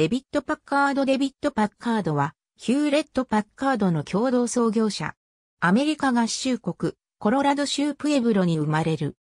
デビッド・パッカード・デビッド・パッカードは、ヒューレット・パッカードの共同創業者。アメリカ合衆国、コロラド州プエブロに生まれる。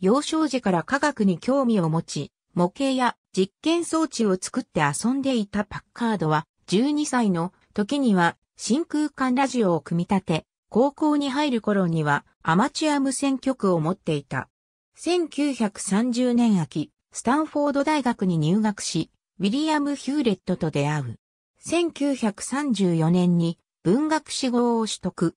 幼少時から科学に興味を持ち、模型や実験装置を作って遊んでいたパッカードは、12歳の時には真空管ラジオを組み立て、高校に入る頃にはアマチュア無線局を持っていた。1930年秋、スタンフォード大学に入学し、ウィリアム・ヒューレットと出会う。1934年に文学志望を取得。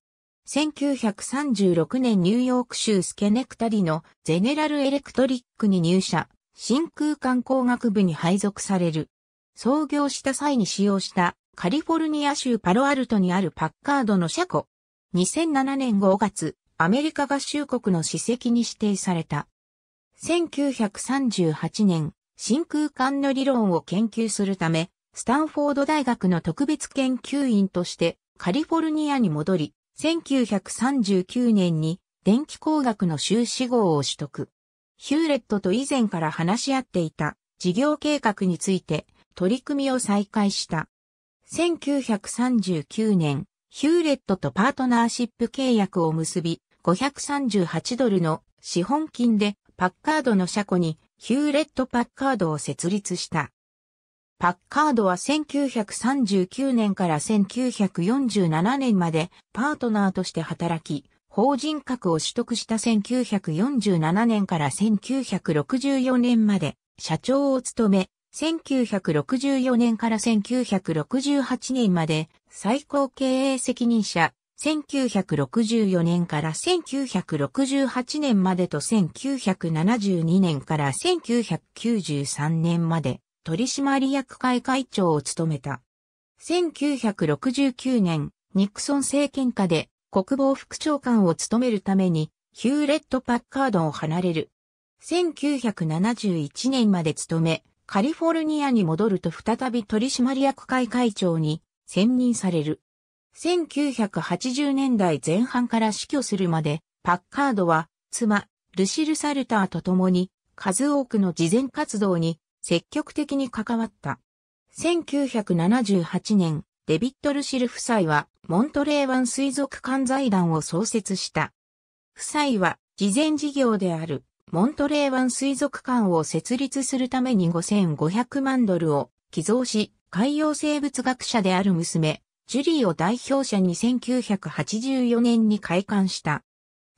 1936年ニューヨーク州スケネクタリのゼネラルエレクトリックに入社、真空管工学部に配属される。創業した際に使用したカリフォルニア州パロアルトにあるパッカードの車庫。2007年5月、アメリカ合衆国の史跡に指定された。1938年、真空管の理論を研究するため、スタンフォード大学の特別研究員としてカリフォルニアに戻り、1939年に電気工学の修士号を取得。ヒューレットと以前から話し合っていた事業計画について取り組みを再開した。1939年、ヒューレットとパートナーシップ契約を結び、538ドルの資本金でパッカードの車庫にヒューレット・パッカードを設立した。パッカードは1939年から1947年までパートナーとして働き、法人格を取得した1947年から1964年まで社長を務め、1964年から1968年まで最高経営責任者1964年から1968年までと1972年から1993年まで取締役会会長を務めた。1969年、ニクソン政権下で国防副長官を務めるためにヒューレット・パッカードを離れる。1971年まで務め、カリフォルニアに戻ると再び取締役会会長に選任される。1980年代前半から死去するまで、パッカードは、妻、ルシル・サルターと共に、数多くの慈善活動に積極的に関わった。1978年、デビット・ルシル夫妻は、モントレー湾水族館財団を創設した。夫妻は、慈善事業である、モントレー湾水族館を設立するために5500万ドルを寄贈し、海洋生物学者である娘、ジュリーを代表者に1984年に開館した。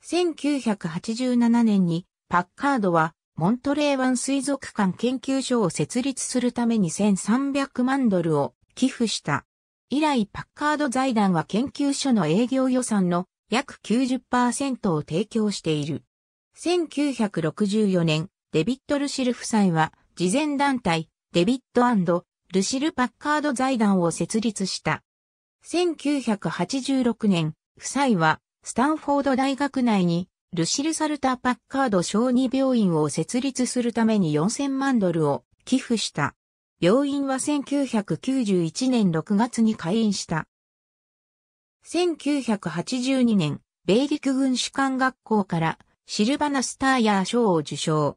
1987年にパッカードはモントレー湾水族館研究所を設立するために1300万ドルを寄付した。以来パッカード財団は研究所の営業予算の約90%を提供している。1964年、デビット・ルシル夫妻は、慈善団体、デビットルシル・パッカード財団を設立した。1986年、夫妻はスタンフォード大学内にルシル・サルター・パッカード小児病院を設立するために4000万ドルを寄付した。病院は1991年6月に開院した。1982年、米陸軍士官学校からシルバナ・スターヤー賞を受賞。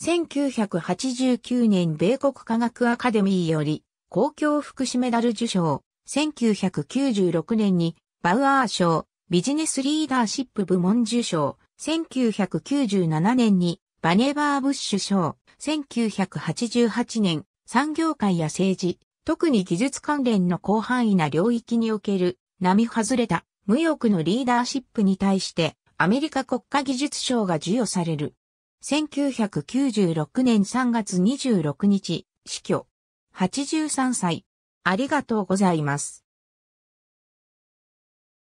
1989年米国科学アカデミーより公共福祉メダル受賞。1996年にバウアー賞、ビジネスリーダーシップ部門受賞、1997年にバネバーブッシュ賞、1988年産業界や政治、特に技術関連の広範囲な領域における並外れた無欲のリーダーシップに対してアメリカ国家技術賞が授与される。1996年3月26日、死去。83歳。ありがとうございます。